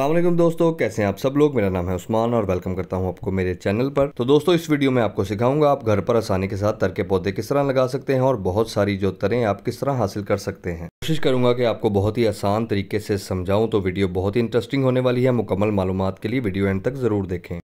अल्लाह दोस्तों कैसे हैं आप सब लोग मेरा नाम है उस्मान और वेलकम करता हूं आपको मेरे चैनल पर तो दोस्तों इस वीडियो में आपको सिखाऊंगा आप घर पर आसानी के साथ तर के पौधे किस तरह लगा सकते हैं और बहुत सारी जो तरें आप किस तरह हासिल कर सकते हैं कोशिश करूंगा कि आपको बहुत ही आसान तरीके से समझाऊं तो वीडियो बहुत ही इंटरेस्टिंग होने वाली है मुकम्मल मालूम के लिए वीडियो एंड तक ज़रूर देखें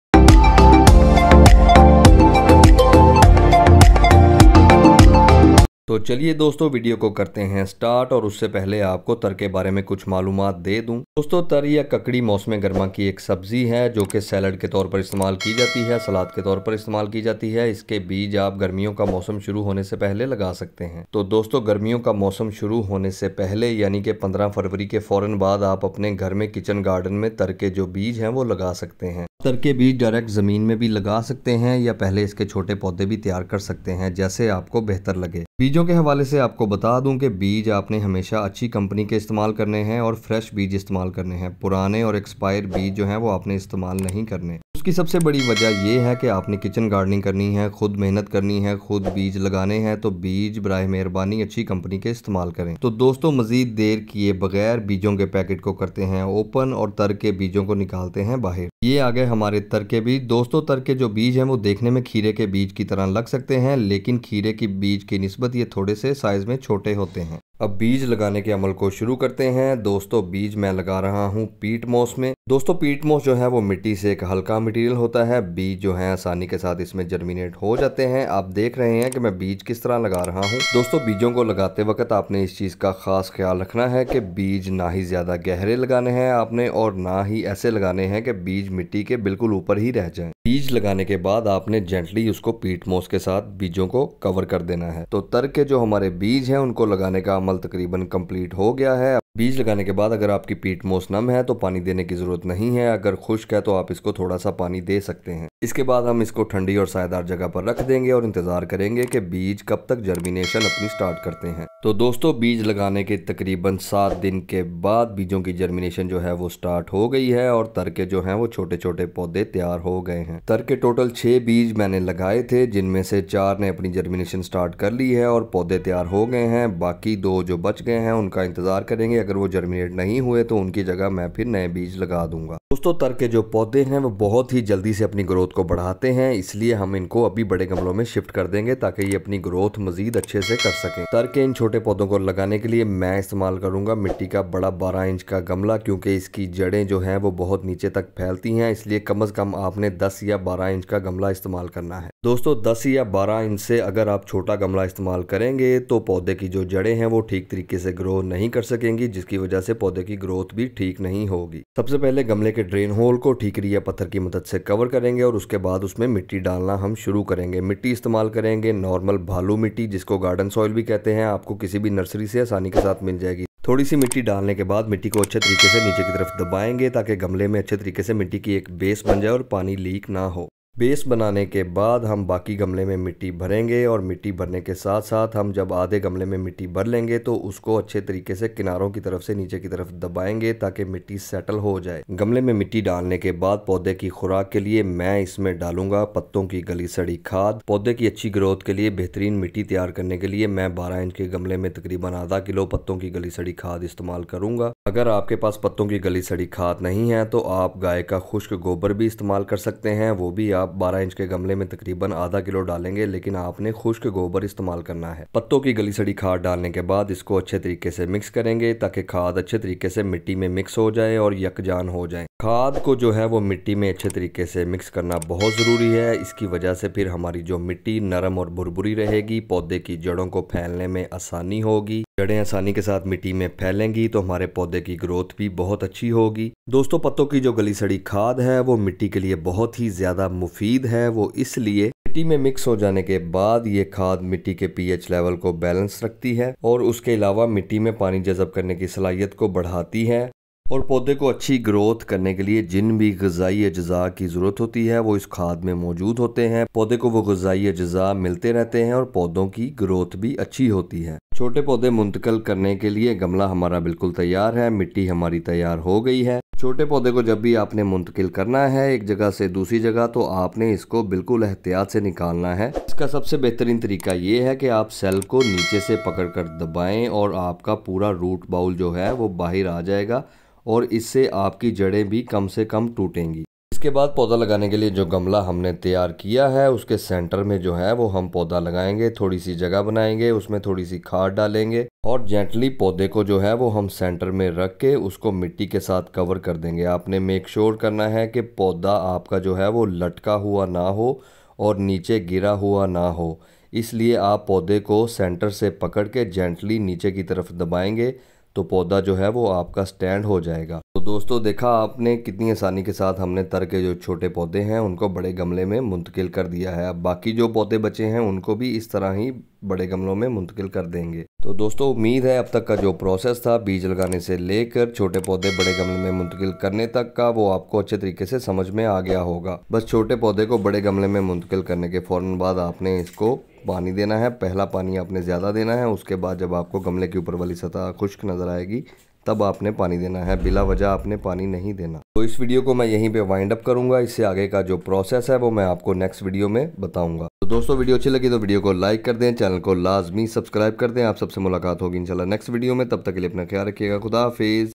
तो चलिए दोस्तों वीडियो को करते हैं स्टार्ट और उससे पहले आपको तर के बारे में कुछ मालूम दे दूं दोस्तों तर या ककड़ी मौसम गर्मा की एक सब्जी है जो कि सैलड के तौर पर इस्तेमाल की जाती है सलाद के तौर पर इस्तेमाल की जाती है इसके बीज आप गर्मियों का मौसम शुरू होने से पहले लगा सकते हैं तो दोस्तों गर्मियों का मौसम शुरू होने से पहले यानी कि पंद्रह फरवरी के फौरन बाद आप अपने घर में किचन गार्डन में तर के जो बीज हैं वो लगा सकते हैं तर के बीज डायरेक्ट ज़मीन में भी लगा सकते हैं या पहले इसके छोटे पौधे भी तैयार कर सकते हैं जैसे आपको बेहतर लगे बीजों के हवाले से आपको बता दूं कि बीज आपने हमेशा अच्छी कंपनी के इस्तेमाल करने हैं और फ्रेश बीज इस्तेमाल करने हैं पुराने और एक्सपायर बीज जो हैं वो आपने इस्तेमाल नहीं करने उसकी सबसे बड़ी वजह ये है कि आपने किचन गार्डनिंग करनी है खुद मेहनत करनी है खुद बीज लगाने हैं तो बीज बर मेहरबानी अच्छी कंपनी के इस्तेमाल करें तो दोस्तों मजीद देर किए बगैर बीजों के पैकेट को करते हैं ओपन और तर के बीजों को निकालते हैं बाहर ये आ गए हमारे तर के बीज दोस्तों तर के जो बीज है वो देखने में खीरे के बीज की तरह लग सकते हैं लेकिन खीरे के बीज की नस्बत नस्बत ये थोड़े से साइज़ में छोटे होते हैं अब बीज लगाने के अमल को शुरू करते हैं दोस्तों बीज मैं लगा रहा हूँ पीट मोस में दोस्तों पीट मॉस जो है वो मिट्टी से एक हल्का मटेरियल होता है बीज जो है आसानी के साथ इसमें जर्मिनेट हो जाते हैं आप देख रहे हैं कि मैं बीज किस तरह लगा रहा हूं दोस्तों बीजों को लगाते वक्त आपने इस चीज़ का खास ख्याल रखना है कि बीज ना ही ज़्यादा गहरे लगाने हैं आपने और ना ही ऐसे लगाने हैं कि बीज मिट्टी के बिल्कुल ऊपर ही रह जाए बीज लगाने के बाद आपने जेंटली उसको पीट मॉस के साथ बीजों को कवर कर देना है तो तर के जो हमारे बीज है उनको लगाने का अमल तकरीबन कंप्लीट हो गया है बीज लगाने के बाद अगर आपकी पीट मोस नम है तो पानी देने की ज़रूरत नहीं है अगर खुश्क है तो आप इसको थोड़ा सा पानी दे सकते हैं इसके बाद हम इसको ठंडी और सायेदार जगह पर रख देंगे और इंतज़ार करेंगे कि बीज कब तक जर्मिनेशन अपनी स्टार्ट करते हैं तो दोस्तों बीज लगाने के तकरीबन सात दिन के बाद बीजों की जर्मिनेशन जो है वो स्टार्ट हो गई है और तरके जो है वो छोटे छोटे पौधे तैयार हो गए हैं तरके टोटल छह बीज मैंने लगाए थे जिनमें से चार ने अपनी जर्मिनेशन स्टार्ट कर ली है और पौधे तैयार हो गए हैं बाकी दो जो बच गए हैं उनका इंतज़ार करेंगे अगर वो जर्मिनेट नहीं हुए तो उनकी जगह मैं फिर नए बीज लगा दूंगा दोस्तों तर के जो पौधे हैं वो बहुत ही जल्दी से अपनी ग्रोथ को बढ़ाते हैं इसलिए हम इनको अभी बड़े गमलों में शिफ्ट कर देंगे ताकि ये अपनी ग्रोथ मजीद अच्छे से कर सके तर के इन छोटे पौधों को लगाने के लिए मैं इस्तेमाल करूंगा मिट्टी का बड़ा बारह इंच का गमला क्योंकि इसकी जड़ें जो हैं वो बहुत नीचे तक फैलती हैं इसलिए कम अज़ कम आपने दस या बारह इंच का गमला इस्तेमाल करना है दोस्तों 10 या 12 इंच से अगर आप छोटा गमला इस्तेमाल करेंगे तो पौधे की जो जड़ें हैं वो ठीक तरीके से ग्रो नहीं कर सकेंगी जिसकी वजह से पौधे की ग्रोथ भी ठीक नहीं होगी सबसे पहले गमले के ड्रेन होल को ठीकरी या पत्थर की मदद से कवर करेंगे और उसके बाद उसमें मिट्टी डालना हम शुरू करेंगे मिट्टी इस्तेमाल करेंगे नॉर्मल भालू मिट्टी जिसको गार्डन सॉइल भी कहते हैं आपको किसी भी नर्सरी से आसानी के साथ मिल जाएगी थोड़ी सी मिट्टी डालने के बाद मिट्टी को अच्छे तरीके से नीचे की तरफ दबाएंगे ताकि गमले में अच्छे तरीके से मिट्टी की एक बेस बन जाए और पानी लीक ना हो बेस बनाने के बाद हम बाकी गमले में मिट्टी भरेंगे और मिट्टी भरने के साथ साथ हम जब आधे गमले में मिट्टी भर लेंगे तो उसको अच्छे तरीके से किनारों की तरफ से नीचे की तरफ दबाएंगे ताकि मिट्टी सेटल हो जाए गमले में मिट्टी डालने के बाद पौधे की खुराक के लिए मैं इसमें डालूंगा पत्तों की गली सड़ी खाद पौधे की अच्छी ग्रोथ के लिए बेहतरीन मिट्टी तैयार करने के लिए मैं बारह इंच के गमले में तकरीबन आधा किलो पत्तों की गली सड़ी खाद इस्तेमाल करूंगा अगर आपके पास पत्तों की गली सड़ी खाद नहीं है तो आप गाय का खुश्क गोबर भी इस्तेमाल कर सकते हैं वो भी आप आप 12 इंच के गमले में तकरीबन आधा किलो डालेंगे लेकिन आपने खुश्क गोबर इस्तेमाल करना है पत्तों की गली सड़ी खाद डालने के बाद इसको अच्छे तरीके से मिक्स करेंगे ताकि खाद अच्छे तरीके से मिट्टी में मिक्स हो जाए और यकजान हो जाए खाद को जो है वो मिट्टी में अच्छे तरीके से मिक्स करना बहुत ज़रूरी है इसकी वजह से फिर हमारी जो मिट्टी नरम और भुरभुरी रहेगी पौधे की जड़ों को फैलने में आसानी होगी जड़ें आसानी के साथ मिट्टी में फैलेंगी तो हमारे पौधे की ग्रोथ भी बहुत अच्छी होगी दोस्तों पत्तों की जो गली सड़ी खाद है वो मिट्टी के लिए बहुत ही ज़्यादा मुफीद है वो इसलिए मिट्टी में मिक्स हो जाने के बाद ये खाद मिट्टी के पीएच लेवल को बैलेंस रखती है और उसके अलावा मिट्टी में पानी जजब करने की सलाहियत को बढ़ाती है और पौधे को अच्छी ग्रोथ करने के लिए जिन भी गजाई अज्जा की ज़रूरत होती है वो इस खाद में मौजूद होते हैं पौधे को वो गजाई अज्जा मिलते रहते हैं और पौधों की ग्रोथ भी अच्छी होती है छोटे पौधे मुंतकल करने के लिए गमला हमारा बिल्कुल तैयार है मिट्टी हमारी तैयार हो गई है छोटे पौधे को जब भी आपने मुंतकिल करना है एक जगह से दूसरी जगह तो आपने इसको बिल्कुल एहतियात से निकालना है इसका सबसे बेहतरीन तरीका ये है कि आप सेल को नीचे से पकड़कर दबाएं और आपका पूरा रूट बाउल जो है वो बाहर आ जाएगा और इससे आपकी जड़ें भी कम से कम टूटेंगी इसके बाद पौधा लगाने के लिए जो गमला हमने तैयार किया है उसके सेंटर में जो है वो हम पौधा लगाएंगे थोड़ी सी जगह बनाएंगे उसमें थोड़ी सी खाद डालेंगे और जेंटली पौधे को जो है वो हम सेंटर में रख के उसको मिट्टी के साथ कवर कर देंगे आपने मेक श्योर करना है कि पौधा आपका जो है वो लटका हुआ ना हो और नीचे गिरा हुआ ना हो इसलिए आप पौधे को सेंटर से पकड़ के जेंटली नीचे की तरफ दबाएंगे तो पौधा जो है वो आपका स्टैंड हो जाएगा तो दोस्तों देखा आपने कितनी आसानी के साथ हमने तर के जो छोटे पौधे हैं उनको बड़े गमले में मुंतकिल कर दिया है अब बाकी जो पौधे बचे हैं उनको भी इस तरह ही बड़े गमलों में मुंतकिल कर देंगे तो दोस्तों उम्मीद है अब तक का जो प्रोसेस था बीज लगाने से लेकर छोटे पौधे बड़े गमले में मुंतकिल करने तक का वो आपको अच्छे तरीके से समझ में आ गया होगा बस छोटे पौधे को बड़े गमले में मुंतकिल करने के फ़ौरन बाद आपने इसको पानी देना है पहला पानी आपने ज़्यादा देना है उसके बाद जब आपको गमले के ऊपर वाली सतह खुश्क नज़र आएगी तब आपने पानी देना है बिला वजह आपने पानी नहीं देना तो इस वीडियो को मैं यहीं पे वाइंड अप करूंगा इससे आगे का जो प्रोसेस है वो मैं आपको नेक्स्ट वीडियो में बताऊंगा तो दोस्तों वीडियो अच्छी लगी तो वीडियो को लाइक कर दें चैनल को लाजमी सब्सक्राइब कर दें आप सबसे मुलाकात होगी इंशाल्लाह नेक्स्ट वीडियो में तब तक के लिए अपना ख्याल रखिएगा खुदा हाफिज़